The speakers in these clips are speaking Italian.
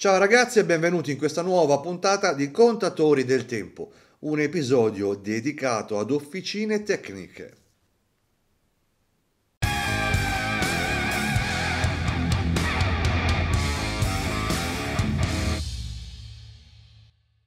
Ciao ragazzi e benvenuti in questa nuova puntata di Contatori del Tempo, un episodio dedicato ad officine tecniche.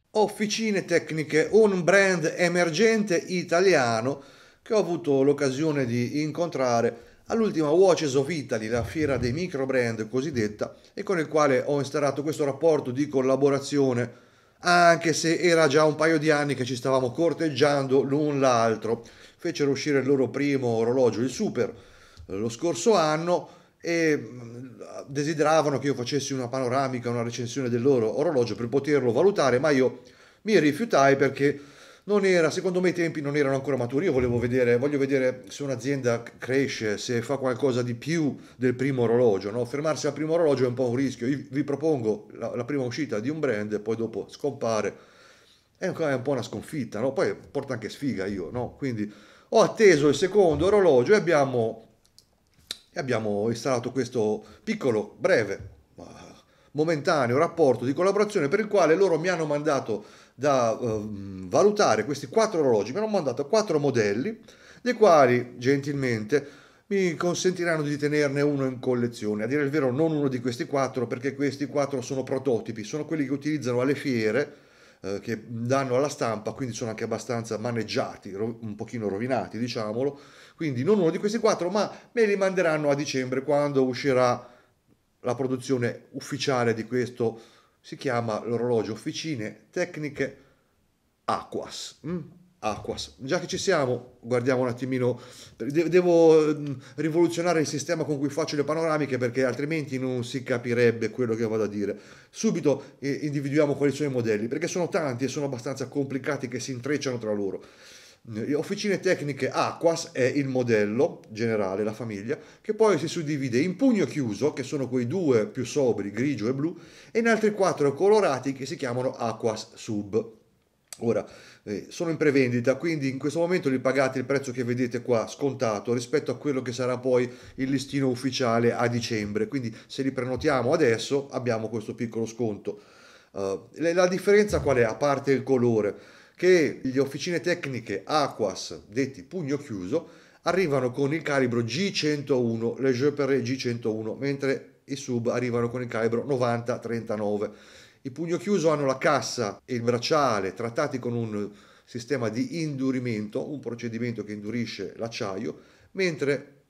Officine Tecniche, un brand emergente italiano che ho avuto l'occasione di incontrare all'ultima Watches of Italy, la fiera dei micro brand cosiddetta, e con il quale ho instaurato questo rapporto di collaborazione, anche se era già un paio di anni che ci stavamo corteggiando l'un l'altro. Fecero uscire il loro primo orologio, il Super, lo scorso anno e mm, desideravano che io facessi una panoramica, una recensione del loro orologio per poterlo valutare, ma io mi rifiutai perché non era, secondo me i tempi non erano ancora maturi, io volevo vedere, voglio vedere se un'azienda cresce, se fa qualcosa di più del primo orologio, no? fermarsi al primo orologio è un po' un rischio, io vi propongo la, la prima uscita di un brand e poi dopo scompare, è un, è un po' una sconfitta, no? poi porta anche sfiga io, no? quindi ho atteso il secondo orologio e abbiamo, e abbiamo installato questo piccolo, breve, momentaneo rapporto di collaborazione per il quale loro mi hanno mandato da eh, valutare questi quattro orologi. Mi hanno mandato quattro modelli, dei quali gentilmente mi consentiranno di tenerne uno in collezione. A dire il vero, non uno di questi quattro, perché questi quattro sono prototipi, sono quelli che utilizzano alle fiere eh, che danno alla stampa, quindi sono anche abbastanza maneggiati, un pochino rovinati, diciamolo. Quindi non uno di questi quattro, ma me li manderanno a dicembre quando uscirà la produzione ufficiale di questo si chiama l'orologio Officine Tecniche Aquas. Mm? Aquas. Già che ci siamo, guardiamo un attimino, devo mm, rivoluzionare il sistema con cui faccio le panoramiche perché altrimenti non si capirebbe quello che vado a dire. Subito eh, individuiamo quali sono i modelli, perché sono tanti e sono abbastanza complicati che si intrecciano tra loro. Officine tecniche Aquas è il modello generale, la famiglia, che poi si suddivide in pugno chiuso, che sono quei due più sobri, grigio e blu, e in altri quattro colorati che si chiamano Aquas Sub. Ora, eh, sono in prevendita, quindi in questo momento li pagate il prezzo che vedete qua scontato rispetto a quello che sarà poi il listino ufficiale a dicembre. Quindi se li prenotiamo adesso abbiamo questo piccolo sconto. Uh, la differenza qual è? A parte il colore che le officine tecniche Aquas, detti pugno chiuso, arrivano con il calibro G101, le Jepere G101, mentre i sub arrivano con il calibro 90-39. I pugno chiuso hanno la cassa e il bracciale trattati con un sistema di indurimento, un procedimento che indurisce l'acciaio, mentre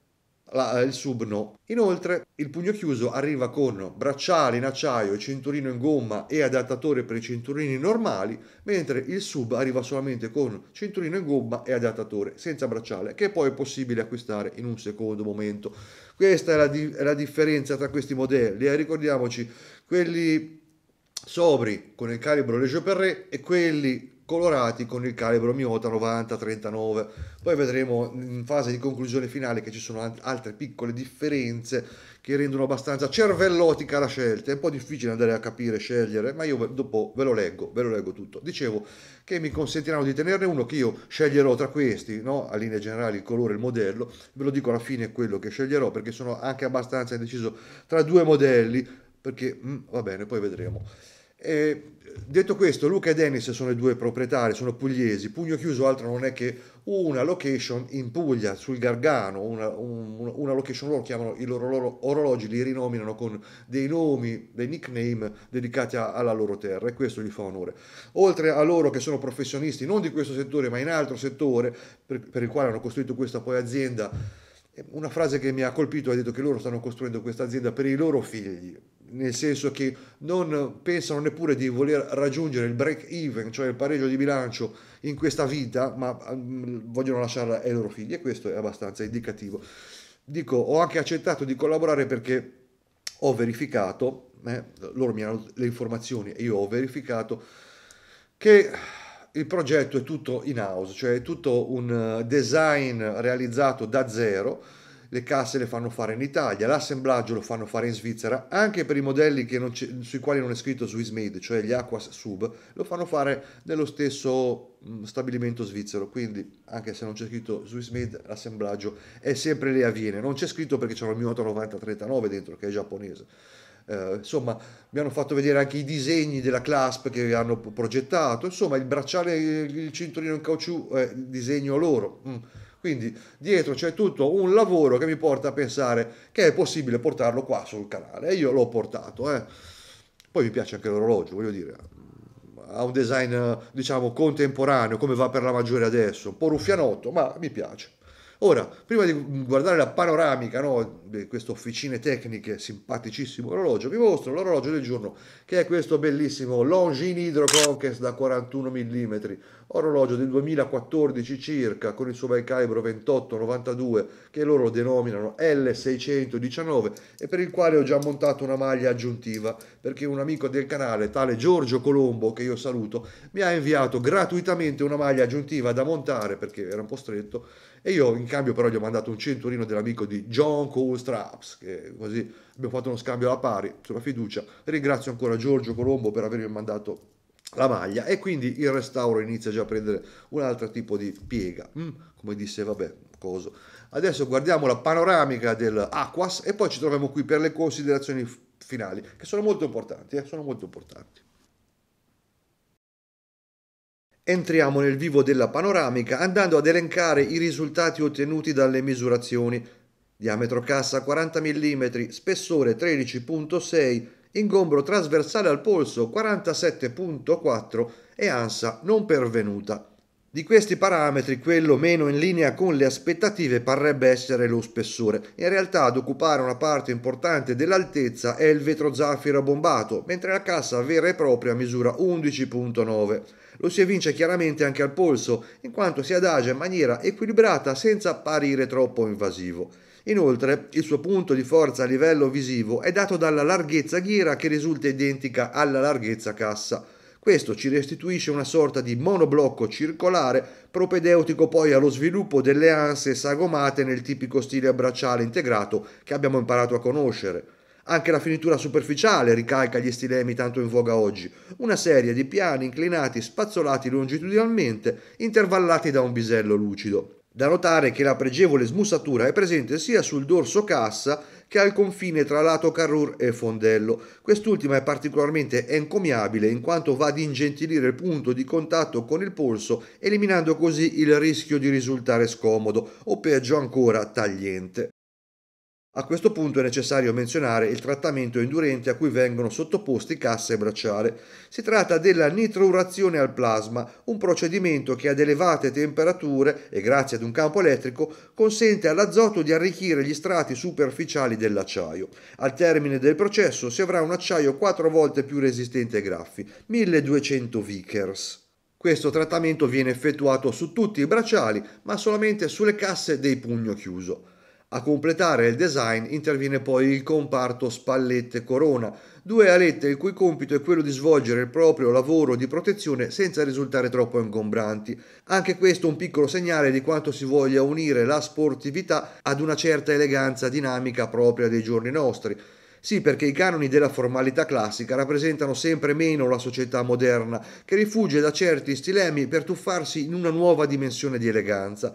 la, eh, il sub no. Inoltre il pugno chiuso arriva con bracciale in acciaio, cinturino in gomma e adattatore per i cinturini normali, mentre il sub arriva solamente con cinturino in gomma e adattatore senza bracciale, che poi è possibile acquistare in un secondo momento. Questa è la, di- è la differenza tra questi modelli. Eh, ricordiamoci, quelli sobri con il calibro Legio Perret e quelli colorati con il calibro Miota 90-39. Poi vedremo in fase di conclusione finale che ci sono altre piccole differenze che rendono abbastanza cervellotica la scelta. È un po' difficile andare a capire, scegliere, ma io dopo ve lo leggo, ve lo leggo tutto. Dicevo che mi consentiranno di tenerne uno che io sceglierò tra questi, no? a linea generale il colore il modello. Ve lo dico alla fine quello che sceglierò perché sono anche abbastanza indeciso tra due modelli perché mh, mm, va bene, poi vedremo. Eh, detto questo, Luca e Dennis sono i due proprietari, sono pugliesi. Pugno chiuso altro non è che una location in Puglia, sul Gargano, una, un, una location loro chiamano i loro, loro, orologi, li rinominano con dei nomi, dei nickname dedicati a, alla loro terra e questo gli fa onore. Oltre a loro che sono professionisti non di questo settore ma in altro settore per, per il quale hanno costruito questa poi azienda, eh, una frase che mi ha colpito è detto che loro stanno costruendo questa azienda per i loro figli nel senso che non pensano neppure di voler raggiungere il break even, cioè il pareggio di bilancio in questa vita, ma mm, vogliono lasciarla ai loro figli e questo è abbastanza indicativo. Dico, ho anche accettato di collaborare perché ho verificato, eh, loro mi hanno le informazioni e io ho verificato che il progetto è tutto in house, cioè è tutto un eh, design realizzato da zero le casse le fanno fare in Italia, l'assemblaggio lo fanno fare in Svizzera, anche per i modelli sui quali non è scritto Swiss Made, cioè gli Aqua Sub, lo fanno fare nello stesso mh, stabilimento svizzero, quindi anche se non c'è scritto Swiss Made, l'assemblaggio è sempre lì avviene, non c'è scritto perché c'è una Minota 9039 dentro che è giapponese. Eh, insomma, mi hanno fatto vedere anche i disegni della CLASP che hanno progettato. Insomma, il bracciale, il cinturino in caucciù, eh, disegno loro. Mm quindi dietro c'è tutto un lavoro che mi porta a pensare che è possibile portarlo qua sul canale e io l'ho portato. Eh. Poi mi piace anche l'orologio, voglio dire, ha un design diciamo contemporaneo come va per la maggiore adesso, un po' ruffianotto, ma mi piace. Ora, prima di guardare la panoramica no, di queste officine tecniche, simpaticissimo orologio, vi mostro l'orologio del giorno, che è questo bellissimo Longines Hydro Conquest da 41 mm, orologio del 2014 circa, con il suo bel calibro 2892, che loro denominano L619, e per il quale ho già montato una maglia aggiuntiva, perché un amico del canale, tale Giorgio Colombo, che io saluto, mi ha inviato gratuitamente una maglia aggiuntiva da montare, perché era un po' stretto, e io in cambio però gli ho mandato un cinturino dell'amico di John Cole Straps, che così abbiamo fatto uno scambio alla pari sulla fiducia. Ringrazio ancora Giorgio Colombo per avermi mandato la maglia e quindi il restauro inizia già a prendere un altro tipo di piega, mm, come disse vabbè, coso. Adesso guardiamo la panoramica dell'Aquas e poi ci troviamo qui per le considerazioni finali, che sono molto importanti, eh, sono molto importanti. Entriamo nel vivo della panoramica andando ad elencare i risultati ottenuti dalle misurazioni. Diametro cassa 40 mm, spessore 13.6, ingombro trasversale al polso 47.4 e ansa non pervenuta. Di questi parametri quello meno in linea con le aspettative parrebbe essere lo spessore. In realtà ad occupare una parte importante dell'altezza è il vetro zaffiro bombato, mentre la cassa vera e propria misura 11.9. Lo si evince chiaramente anche al polso, in quanto si adagia in maniera equilibrata senza apparire troppo invasivo. Inoltre, il suo punto di forza a livello visivo è dato dalla larghezza ghiera che risulta identica alla larghezza cassa. Questo ci restituisce una sorta di monoblocco circolare, propedeutico poi allo sviluppo delle anse sagomate nel tipico stile bracciale integrato che abbiamo imparato a conoscere. Anche la finitura superficiale ricalca gli stilemi tanto in voga oggi, una serie di piani inclinati spazzolati longitudinalmente, intervallati da un bisello lucido. Da notare che la pregevole smussatura è presente sia sul dorso cassa che al confine tra lato Carrur e Fondello. Quest'ultima è particolarmente encomiabile in quanto va ad ingentilire il punto di contatto con il polso, eliminando così il rischio di risultare scomodo o peggio ancora tagliente. A questo punto è necessario menzionare il trattamento indurente a cui vengono sottoposti cassa e bracciale. Si tratta della nitrourazione al plasma, un procedimento che ad elevate temperature e grazie ad un campo elettrico consente all'azoto di arricchire gli strati superficiali dell'acciaio. Al termine del processo si avrà un acciaio 4 volte più resistente ai graffi, 1200 Vickers. Questo trattamento viene effettuato su tutti i bracciali, ma solamente sulle casse dei pugno chiuso. A completare il design interviene poi il comparto Spallette Corona, due alette il cui compito è quello di svolgere il proprio lavoro di protezione senza risultare troppo ingombranti. Anche questo un piccolo segnale di quanto si voglia unire la sportività ad una certa eleganza dinamica propria dei giorni nostri. Sì, perché i canoni della formalità classica rappresentano sempre meno la società moderna, che rifugge da certi stilemi per tuffarsi in una nuova dimensione di eleganza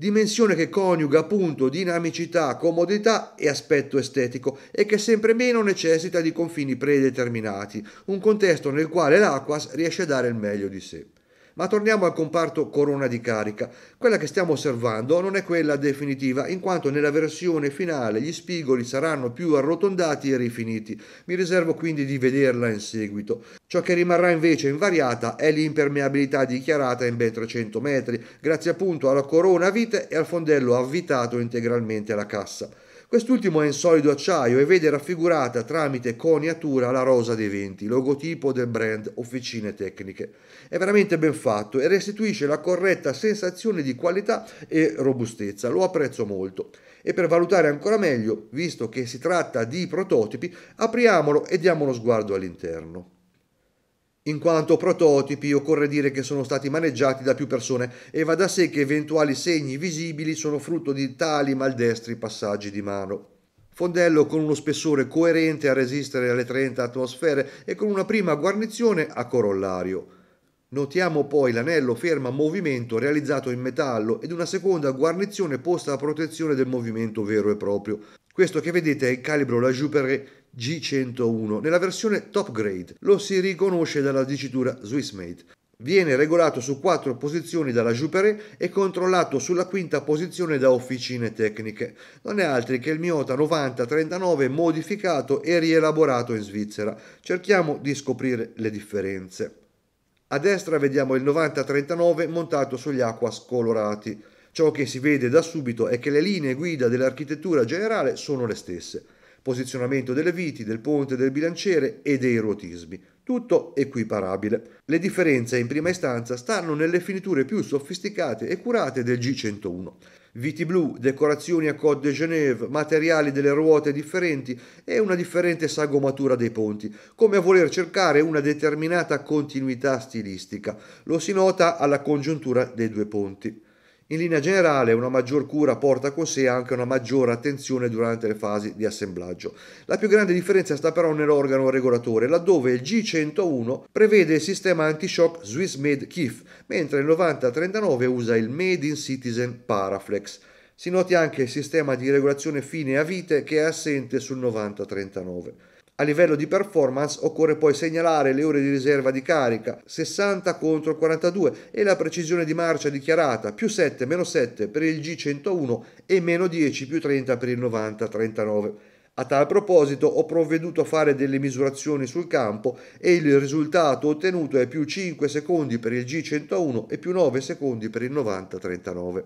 dimensione che coniuga appunto dinamicità, comodità e aspetto estetico e che sempre meno necessita di confini predeterminati, un contesto nel quale l'Aquas riesce a dare il meglio di sé. Ma torniamo al comparto corona di carica. Quella che stiamo osservando non è quella definitiva, in quanto nella versione finale gli spigoli saranno più arrotondati e rifiniti. Mi riservo quindi di vederla in seguito. Ciò che rimarrà invece invariata è l'impermeabilità dichiarata in ben 300 metri, grazie appunto alla corona a vite e al fondello avvitato integralmente alla cassa. Quest'ultimo è in solido acciaio e vede raffigurata tramite coniatura la rosa dei venti, logotipo del brand Officine Tecniche. È veramente ben fatto e restituisce la corretta sensazione di qualità e robustezza, lo apprezzo molto. E per valutare ancora meglio, visto che si tratta di prototipi, apriamolo e diamo uno sguardo all'interno in quanto prototipi occorre dire che sono stati maneggiati da più persone e va da sé che eventuali segni visibili sono frutto di tali maldestri passaggi di mano. Fondello con uno spessore coerente a resistere alle 30 atmosfere e con una prima guarnizione a corollario. Notiamo poi l'anello ferma movimento realizzato in metallo ed una seconda guarnizione posta a protezione del movimento vero e proprio. Questo che vedete è il calibro La Juperet G101 nella versione top grade. Lo si riconosce dalla dicitura Swiss Made. Viene regolato su quattro posizioni dalla Juperé e controllato sulla quinta posizione da officine tecniche. Non è altri che il Miota 9039 modificato e rielaborato in Svizzera. Cerchiamo di scoprire le differenze. A destra vediamo il 9039 montato sugli acqua scolorati. Ciò che si vede da subito è che le linee guida dell'architettura generale sono le stesse posizionamento delle viti, del ponte, del bilanciere e dei ruotismi, tutto equiparabile. Le differenze in prima istanza stanno nelle finiture più sofisticate e curate del G101. Viti blu, decorazioni a Côte de Genève, materiali delle ruote differenti e una differente sagomatura dei ponti, come a voler cercare una determinata continuità stilistica. Lo si nota alla congiuntura dei due ponti. In linea generale una maggior cura porta con sé anche una maggiore attenzione durante le fasi di assemblaggio. La più grande differenza sta però nell'organo regolatore, laddove il G101 prevede il sistema anti-shock Swiss Made KIF, mentre il 9039 usa il Made in Citizen Paraflex. Si noti anche il sistema di regolazione fine a vite che è assente sul 9039. A livello di performance occorre poi segnalare le ore di riserva di carica, 60 contro 42 e la precisione di marcia dichiarata, più 7 meno 7 per il G101 e meno 10 più 30 per il 90-39. A tal proposito ho provveduto a fare delle misurazioni sul campo e il risultato ottenuto è più 5 secondi per il G101 e più 9 secondi per il 90-39.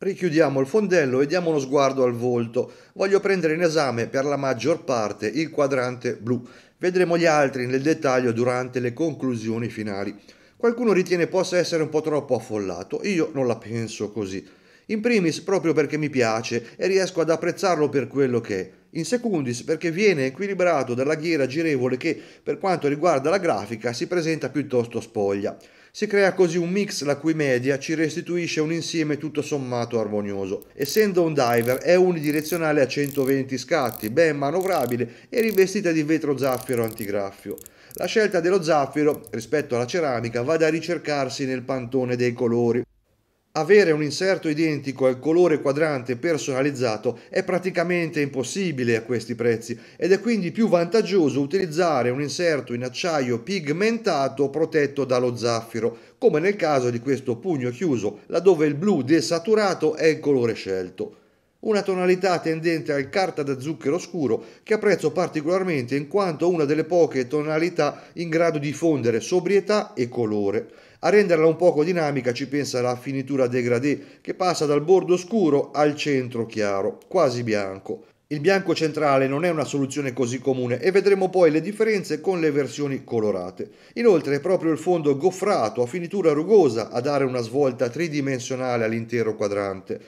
Richiudiamo il fondello e diamo uno sguardo al volto. Voglio prendere in esame per la maggior parte il quadrante blu. Vedremo gli altri nel dettaglio durante le conclusioni finali. Qualcuno ritiene possa essere un po' troppo affollato, io non la penso così. In primis proprio perché mi piace e riesco ad apprezzarlo per quello che è. In secundis perché viene equilibrato dalla ghiera girevole che, per quanto riguarda la grafica, si presenta piuttosto spoglia. Si crea così un mix la cui media ci restituisce un insieme tutto sommato armonioso. Essendo un diver è unidirezionale a 120 scatti, ben manovrabile e rivestita di vetro zaffiro antigraffio. La scelta dello zaffiro rispetto alla ceramica va da ricercarsi nel pantone dei colori, avere un inserto identico al colore quadrante personalizzato è praticamente impossibile a questi prezzi ed è quindi più vantaggioso utilizzare un inserto in acciaio pigmentato protetto dallo zaffiro, come nel caso di questo pugno chiuso, laddove il blu desaturato è il colore scelto. Una tonalità tendente al carta da zucchero scuro che apprezzo particolarmente in quanto una delle poche tonalità in grado di fondere sobrietà e colore. A renderla un poco dinamica ci pensa la finitura degradé che passa dal bordo scuro al centro chiaro, quasi bianco. Il bianco centrale non è una soluzione così comune e vedremo poi le differenze con le versioni colorate. Inoltre è proprio il fondo goffrato a finitura rugosa a dare una svolta tridimensionale all'intero quadrante.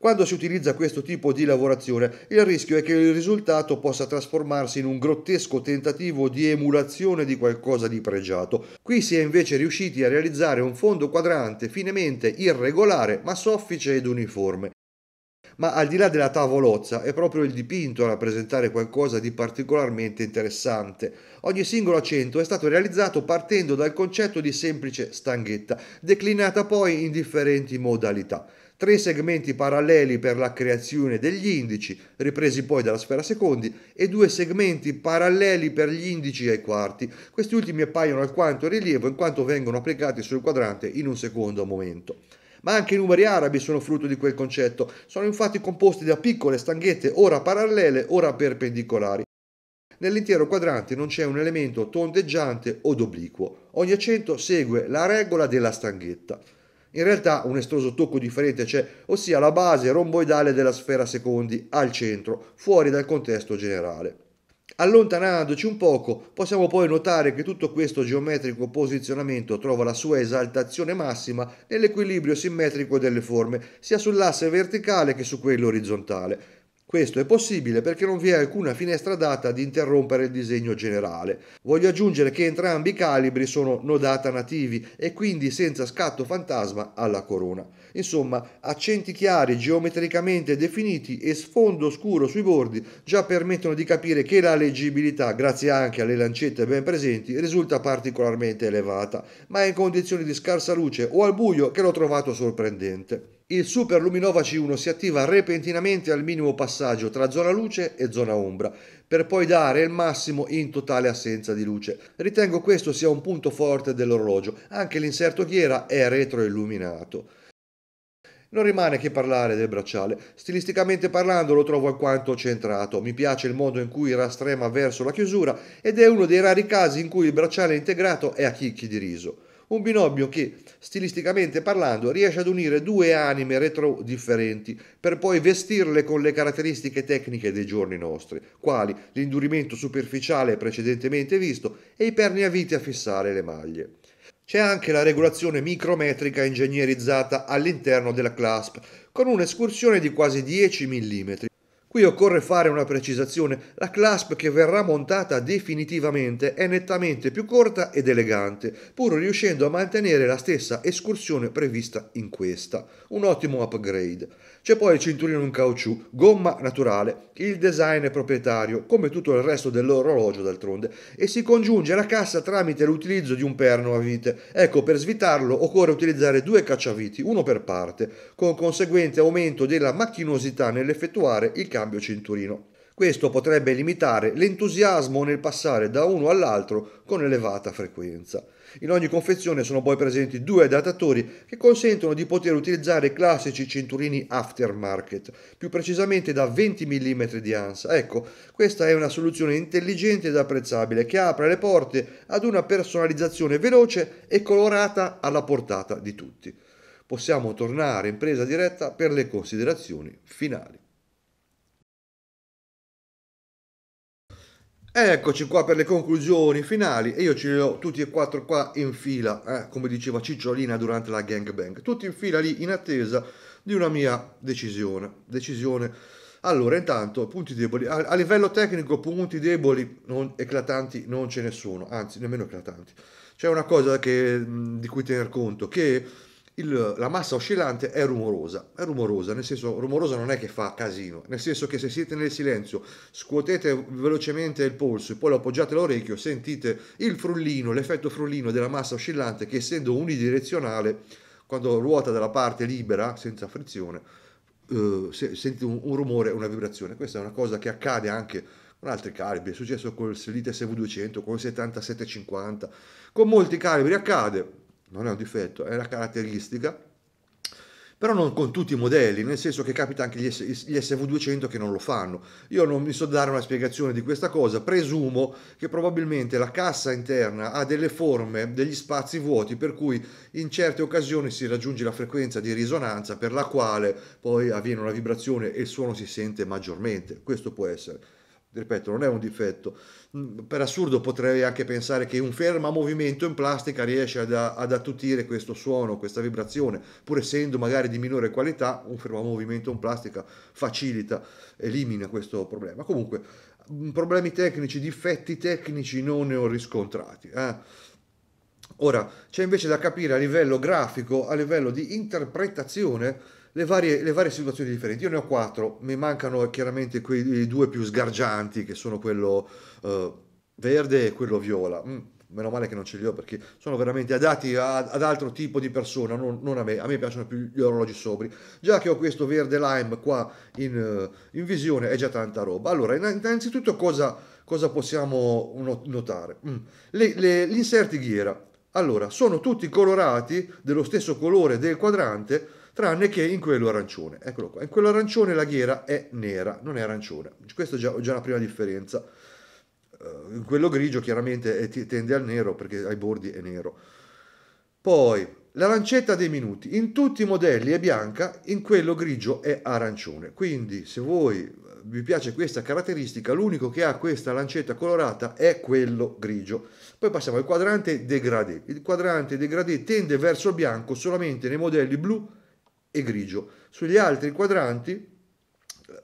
Quando si utilizza questo tipo di lavorazione, il rischio è che il risultato possa trasformarsi in un grottesco tentativo di emulazione di qualcosa di pregiato. Qui si è invece riusciti a realizzare un fondo quadrante finemente irregolare, ma soffice ed uniforme. Ma al di là della tavolozza è proprio il dipinto a rappresentare qualcosa di particolarmente interessante. Ogni singolo accento è stato realizzato partendo dal concetto di semplice stanghetta, declinata poi in differenti modalità tre segmenti paralleli per la creazione degli indici, ripresi poi dalla sfera secondi, e due segmenti paralleli per gli indici ai quarti. Questi ultimi appaiono alquanto in rilievo in quanto vengono applicati sul quadrante in un secondo momento. Ma anche i numeri arabi sono frutto di quel concetto, sono infatti composti da piccole stanghette ora parallele, ora perpendicolari. Nell'intero quadrante non c'è un elemento tondeggiante od obliquo. Ogni accento segue la regola della stanghetta in realtà un estroso tocco differente c'è, ossia la base romboidale della sfera secondi al centro, fuori dal contesto generale. Allontanandoci un poco, possiamo poi notare che tutto questo geometrico posizionamento trova la sua esaltazione massima nell'equilibrio simmetrico delle forme, sia sull'asse verticale che su quello orizzontale, questo è possibile perché non vi è alcuna finestra data ad interrompere il disegno generale. Voglio aggiungere che entrambi i calibri sono nodata nativi e quindi senza scatto fantasma alla corona. Insomma, accenti chiari, geometricamente definiti e sfondo scuro sui bordi già permettono di capire che la leggibilità, grazie anche alle lancette ben presenti, risulta particolarmente elevata, ma è in condizioni di scarsa luce o al buio che l'ho trovato sorprendente il Super Luminova C1 si attiva repentinamente al minimo passaggio tra zona luce e zona ombra, per poi dare il massimo in totale assenza di luce. Ritengo questo sia un punto forte dell'orologio, anche l'inserto ghiera è retroilluminato. Non rimane che parlare del bracciale. Stilisticamente parlando lo trovo alquanto centrato. Mi piace il modo in cui rastrema verso la chiusura ed è uno dei rari casi in cui il bracciale integrato è a chicchi di riso. Un binomio che, stilisticamente parlando, riesce ad unire due anime retro differenti per poi vestirle con le caratteristiche tecniche dei giorni nostri, quali l'indurimento superficiale precedentemente visto e i perni a viti a fissare le maglie. C'è anche la regolazione micrometrica ingegnerizzata all'interno della CLASP, con un'escursione di quasi 10 mm, Qui occorre fare una precisazione, la clasp che verrà montata definitivamente è nettamente più corta ed elegante, pur riuscendo a mantenere la stessa escursione prevista in questa, un ottimo upgrade. C'è poi il cinturino in caucciù, gomma naturale, il design è proprietario, come tutto il resto dell'orologio d'altronde, e si congiunge la cassa tramite l'utilizzo di un perno a vite. Ecco, per svitarlo occorre utilizzare due cacciaviti, uno per parte, con conseguente aumento della macchinosità nell'effettuare il cambio cinturino. Questo potrebbe limitare l'entusiasmo nel passare da uno all'altro con elevata frequenza. In ogni confezione sono poi presenti due adattatori che consentono di poter utilizzare classici cinturini aftermarket, più precisamente da 20 mm di ansa. Ecco, questa è una soluzione intelligente ed apprezzabile che apre le porte ad una personalizzazione veloce e colorata alla portata di tutti. Possiamo tornare in presa diretta per le considerazioni finali. Eccoci qua per le conclusioni finali e io ce li ho tutti e quattro qua in fila, eh, come diceva Cicciolina durante la gangbang, tutti in fila lì in attesa di una mia decisione. decisione. Allora, intanto, punti deboli. A, a livello tecnico punti deboli non, eclatanti non ce ne sono, anzi nemmeno eclatanti. C'è una cosa che, di cui tener conto, che il, la massa oscillante è rumorosa, è rumorosa, nel senso rumorosa non è che fa casino, nel senso che se siete nel silenzio, scuotete velocemente il polso e poi lo appoggiate all'orecchio, sentite il frullino, l'effetto frullino della massa oscillante che essendo unidirezionale, quando ruota dalla parte libera, senza frizione, eh, sentite un, un, rumore, una vibrazione. Questa è una cosa che accade anche con altri calibri, è successo con il Selite SV200, con il 7750, con molti calibri accade non è un difetto, è una caratteristica, però non con tutti i modelli, nel senso che capita anche gli, SV200 che non lo fanno. Io non mi so dare una spiegazione di questa cosa, presumo che probabilmente la cassa interna ha delle forme, degli spazi vuoti, per cui in certe occasioni si raggiunge la frequenza di risonanza per la quale poi avviene una vibrazione e il suono si sente maggiormente. Questo può essere ripeto, non è un difetto. Mm, per assurdo potrei anche pensare che un ferma movimento in plastica riesce ad, ad, attutire questo suono, questa vibrazione, pur essendo magari di minore qualità, un ferma movimento in plastica facilita, elimina questo problema. Comunque, mm, problemi tecnici, difetti tecnici non ne ho riscontrati. Eh. Ora, c'è invece da capire a livello grafico, a livello di interpretazione, le varie, le varie, situazioni differenti. Io ne ho quattro, mi mancano chiaramente quei due più sgargianti che sono quello eh, verde e quello viola. Mm, meno male che non ce li ho perché sono veramente adatti a, ad altro tipo di persona, non, non, a me. A me piacciono più gli orologi sobri. Già che ho questo verde lime qua in, in visione è già tanta roba. Allora, innanzitutto cosa, cosa possiamo notare? Mm, le, le, gli inserti ghiera. Allora, sono tutti colorati dello stesso colore del quadrante tranne che in quello arancione. Eccolo qua. In quello arancione la ghiera è nera, non è arancione. Questa è già, già una prima differenza. Eh, in quello grigio chiaramente tende al nero perché ai bordi è nero. Poi la lancetta dei minuti. In tutti i modelli è bianca, in quello grigio è arancione. Quindi se voi eh, vi piace questa caratteristica, l'unico che ha questa lancetta colorata è quello grigio. Poi passiamo al quadrante degradé. Il quadrante degradé tende verso il bianco solamente nei modelli blu e grigio. Sugli altri quadranti,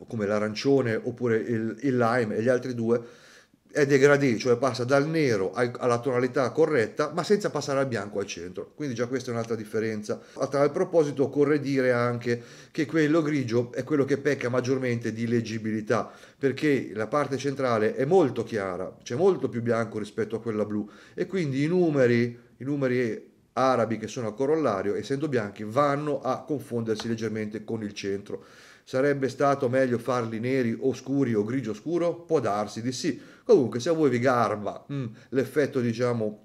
come l'arancione oppure il, il lime e gli altri due, è degradé, cioè passa dal nero alla tonalità corretta, ma senza passare al bianco al centro. Quindi già questa è un'altra differenza. A tal proposito occorre dire anche che quello grigio è quello che pecca maggiormente di leggibilità, perché la parte centrale è molto chiara, c'è molto più bianco rispetto a quella blu e quindi i numeri, i numeri arabi che sono a corollario, essendo bianchi, vanno a confondersi leggermente con il centro. Sarebbe stato meglio farli neri o scuri o grigio scuro? Può darsi di sì. Comunque, se a voi vi garba mh, mm, l'effetto, diciamo,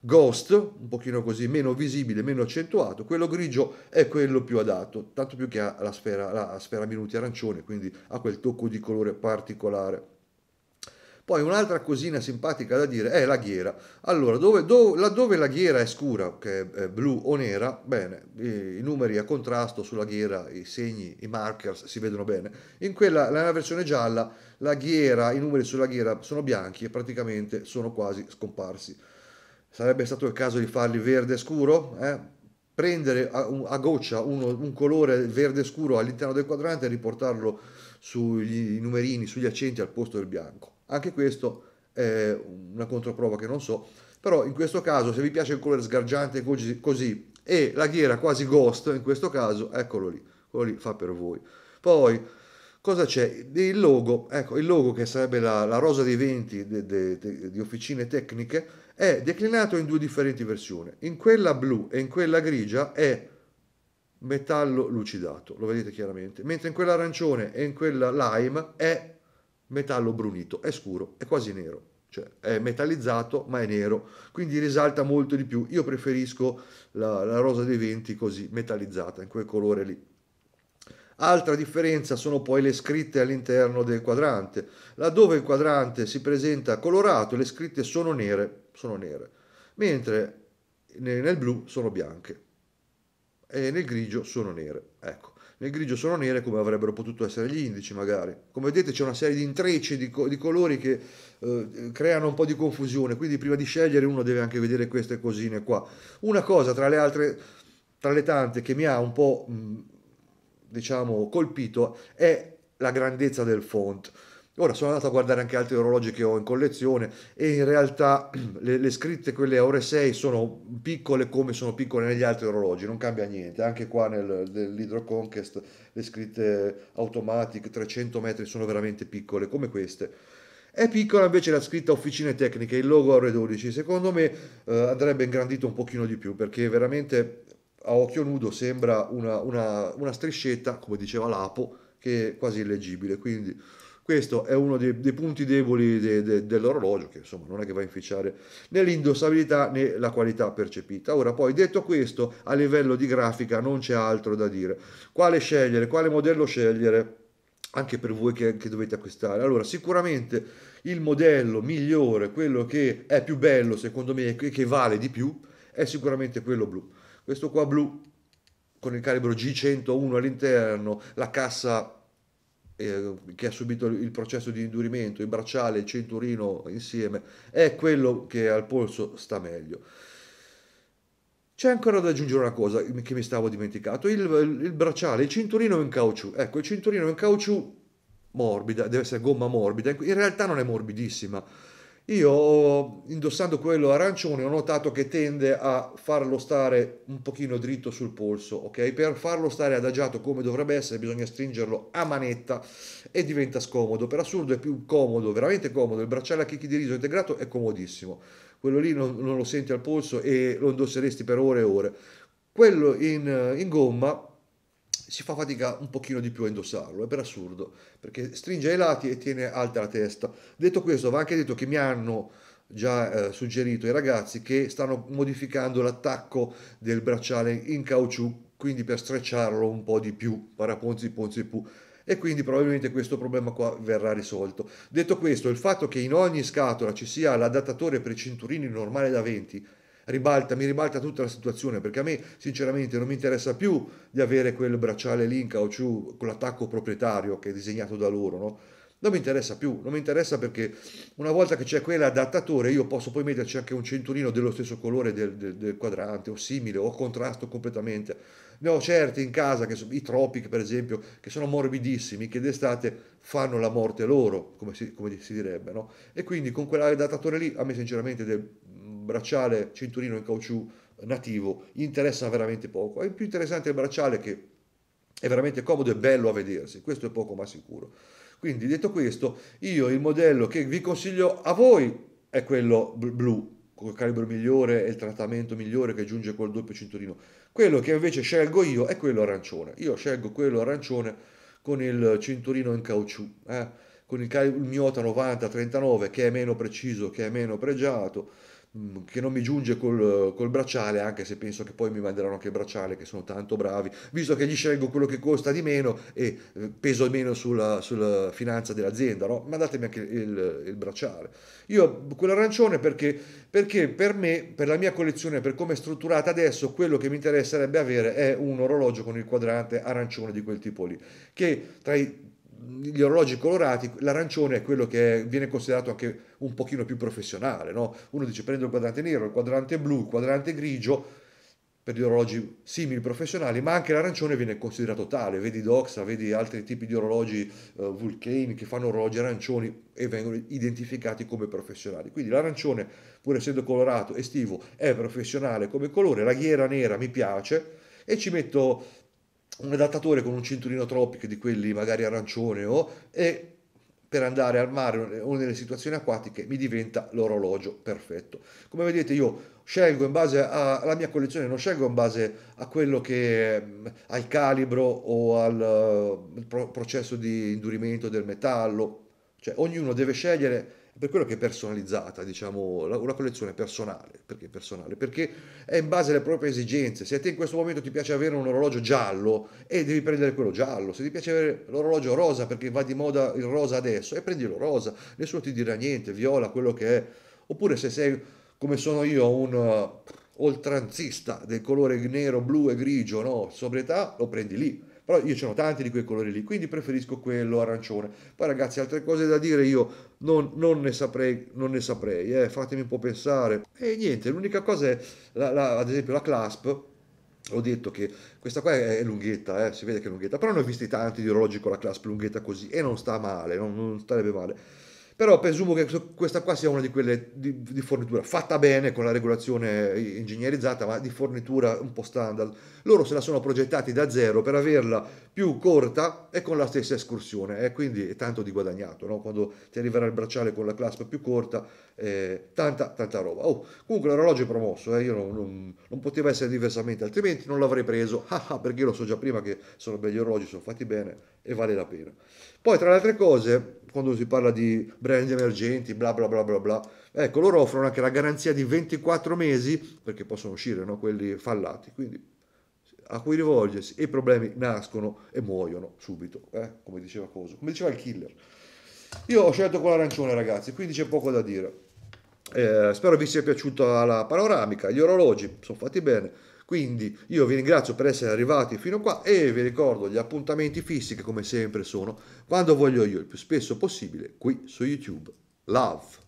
ghost, un pochino così, meno visibile, meno accentuato, quello grigio è quello più adatto, tanto più che ha la sfera, la sfera minuti arancione, quindi ha quel tocco di colore particolare. Poi un'altra cosina simpatica da dire è la ghiera. Allora, dove, dove, laddove la ghiera è scura, che è blu o nera, bene, i, i, numeri a contrasto sulla ghiera, i segni, i markers si vedono bene. In quella, nella versione gialla, la ghiera, i numeri sulla ghiera sono bianchi e praticamente sono quasi scomparsi. Sarebbe stato il caso di farli verde scuro? Eh? Prendere a, a goccia uno, un colore verde scuro all'interno del quadrante e riportarlo sui numerini, sugli accenti al posto del bianco. Anche questo è una controprova che non so, però in questo caso se vi piace il colore sgargiante così, così e la ghiera quasi ghost, in questo caso eccolo lì, quello lì fa per voi. Poi cosa c'è? Il logo, ecco, il logo che sarebbe la, la rosa dei venti di officine tecniche, è declinato in due differenti versioni. In quella blu e in quella grigia è metallo lucidato, lo vedete chiaramente, mentre in quell'arancione e in quella lime è metallo brunito, è scuro, è quasi nero, cioè è metallizzato ma è nero, quindi risalta molto di più. Io preferisco la, la rosa dei venti così metallizzata, in quel colore lì. Altra differenza sono poi le scritte all'interno del quadrante, laddove il quadrante si presenta colorato le scritte sono nere, sono nere mentre nel blu sono bianche e nel grigio sono nere. Ecco, nel grigio sono nere come avrebbero potuto essere gli indici magari. Come vedete c'è una serie di intrecci di, co- di colori che eh, creano un po' di confusione, quindi prima di scegliere uno deve anche vedere queste cosine qua. Una cosa tra le altre, tra le tante che mi ha un po' mh, diciamo colpito è la grandezza del font Ora sono andato a guardare anche altri orologi che ho in collezione e in realtà le, le, scritte, quelle a ore 6, sono piccole come sono piccole negli altri orologi, non cambia niente. Anche qua nel, nell'Hydro Conquest le scritte automatic 300 metri sono veramente piccole come queste. È piccola invece la scritta Officine Tecniche, il logo a ore 12. Secondo me eh, andrebbe ingrandito un pochino di più perché veramente a occhio nudo sembra una, una, una striscetta, come diceva Lapo, che è quasi illeggibile. Quindi questo è uno dei, dei punti deboli de, de, dell'orologio, che insomma non è che va a inficiare né l'indossabilità né la qualità percepita. Ora, poi detto questo, a livello di grafica non c'è altro da dire. Quale scegliere, quale modello scegliere? anche per voi che, che, dovete acquistare. Allora, sicuramente il modello migliore, quello che è più bello secondo me e che vale di più, è sicuramente quello blu. Questo qua blu con il calibro G101 all'interno, la cassa eh, che ha subito il processo di indurimento, il bracciale, il cinturino insieme, è quello che al polso sta meglio. C'è ancora da aggiungere una cosa che mi stavo dimenticato, il, il bracciale, il cinturino in caucciù. Ecco, il cinturino in caucciù morbida, deve essere gomma morbida, in realtà non è morbidissima io indossando quello arancione ho notato che tende a farlo stare un pochino dritto sul polso, ok? Per farlo stare adagiato come dovrebbe essere bisogna stringerlo a manetta e diventa scomodo. Per assurdo è più comodo, veramente comodo, il bracciale a chicchi di riso integrato è comodissimo. Quello lì non, non lo senti al polso e lo indosseresti per ore e ore. Quello in, in gomma si fa fatica un pochino di più a indossarlo, è per assurdo, perché stringe ai lati e tiene alta la testa. Detto questo, va anche detto che mi hanno già eh, suggerito i ragazzi che stanno modificando l'attacco del bracciale in caucciù, quindi per strecciarlo un po' di più, paraponzi, ponzi, pu e quindi probabilmente questo problema qua verrà risolto. Detto questo, il fatto che in ogni scatola ci sia l'adattatore per i cinturini normale da 20 ribalta, mi ribalta tutta la situazione perché a me sinceramente non mi interessa più di avere quel bracciale Link o caucciù con l'attacco proprietario che è disegnato da loro, no? Non mi interessa più, non mi interessa perché una volta che c'è quell'adattatore io posso poi metterci anche un cinturino dello stesso colore del, del, del quadrante o simile o contrasto completamente. Ne ho certi in casa, che, i Tropic per esempio, che sono morbidissimi, che d'estate fanno la morte loro, come si, come si direbbe, no? E quindi con quell'adattatore lì a me sinceramente del, bracciale cinturino in caucciù eh, nativo interessa veramente poco. È più interessante il bracciale che è veramente comodo e bello a vedersi, questo è poco ma sicuro. Quindi detto questo, io il modello che vi consiglio a voi è quello blu, con il calibro migliore e il trattamento migliore che giunge col doppio cinturino. Quello che invece scelgo io è quello arancione. Io scelgo quello arancione con il cinturino in caucciù, eh? con il, cal- il Miota 90-39 che è meno preciso, che è meno pregiato, Mm, che non mi giunge col, col, bracciale, anche se penso che poi mi manderanno anche il bracciale, che sono tanto bravi, visto che gli scelgo quello che costa di meno e eh, peso meno sulla, sulla finanza dell'azienda, no? mandatemi anche il, il bracciale. Io quell'arancione perché, perché per me, per la mia collezione, per come è strutturata adesso, quello che mi interesserebbe avere è un orologio con il quadrante arancione di quel tipo lì, che tra i gli orologi colorati, l'arancione è quello che viene considerato anche un pochino più professionale, no? uno dice prendo il quadrante nero, il quadrante blu, il quadrante grigio, per gli orologi simili professionali, ma anche l'arancione viene considerato tale, vedi Doxa, vedi altri tipi di orologi uh, Vulcane che fanno orologi arancioni e vengono identificati come professionali. Quindi l'arancione, pur essendo colorato estivo, è professionale come colore, la ghiera nera mi piace e ci metto un adattatore con un cinturino tropic di quelli magari arancione o, e per andare al mare o nelle situazioni acquatiche mi diventa l'orologio perfetto. Come vedete io scelgo in base alla mia collezione, non scelgo in base a quello che mm, al calibro o al, al mm, processo di indurimento del metallo, cioè ognuno deve scegliere per quello che è personalizzata, diciamo, una collezione personale. Perché personale? Perché è in base alle proprie esigenze. Se a te in questo momento ti piace avere un orologio giallo e eh, devi prendere quello giallo, se ti piace avere l'orologio rosa perché va di moda il rosa adesso, e eh, prendilo rosa, nessuno ti dirà niente, viola, quello che è. Oppure se sei come sono io, un eh, oltranzista del colore nero, blu e grigio, no, sobrietà, lo prendi lì però io ce n'ho tanti di quei colori lì, quindi preferisco quello arancione. Poi ragazzi, altre cose da dire io non, non ne saprei, non ne saprei eh, fatemi un po' pensare. E niente, l'unica cosa è, la, la, ad esempio, la clasp, ho detto che questa qua è lunghetta, eh, si vede che è lunghetta, però ne ho visti tanti di orologi con la clasp lunghetta così e non sta male, non, non starebbe male però presumo che questa qua sia una di quelle di, di fornitura fatta bene con la regolazione ingegnerizzata, ma di fornitura un po' standard. Loro se la sono progettati da zero per averla più corta e con la stessa escursione, e eh, quindi è tanto di guadagnato, no? quando ti arriverà il bracciale con la clasp più corta, eh, tanta, tanta roba. Oh, comunque l'orologio è promosso, eh, io non, non, non, poteva essere diversamente, altrimenti non l'avrei preso, ah, ah, perché io lo so già prima che sono belli orologi, sono fatti bene e vale la pena. Poi tra le altre cose quando si parla di brand emergenti, bla bla bla bla bla. Ecco, loro offrono anche la garanzia di 24 mesi, perché possono uscire no? quelli fallati, quindi a cui rivolgersi e i problemi nascono e muoiono subito, eh? come diceva Coso, come diceva il killer. Io ho scelto con l'arancione ragazzi, quindi c'è poco da dire. Eh, spero vi sia piaciuta la panoramica, gli orologi sono fatti bene quindi io vi ringrazio per essere arrivati fino qua e vi ricordo gli appuntamenti fissi che come sempre sono quando voglio io, il più spesso possibile, qui su YouTube. Love!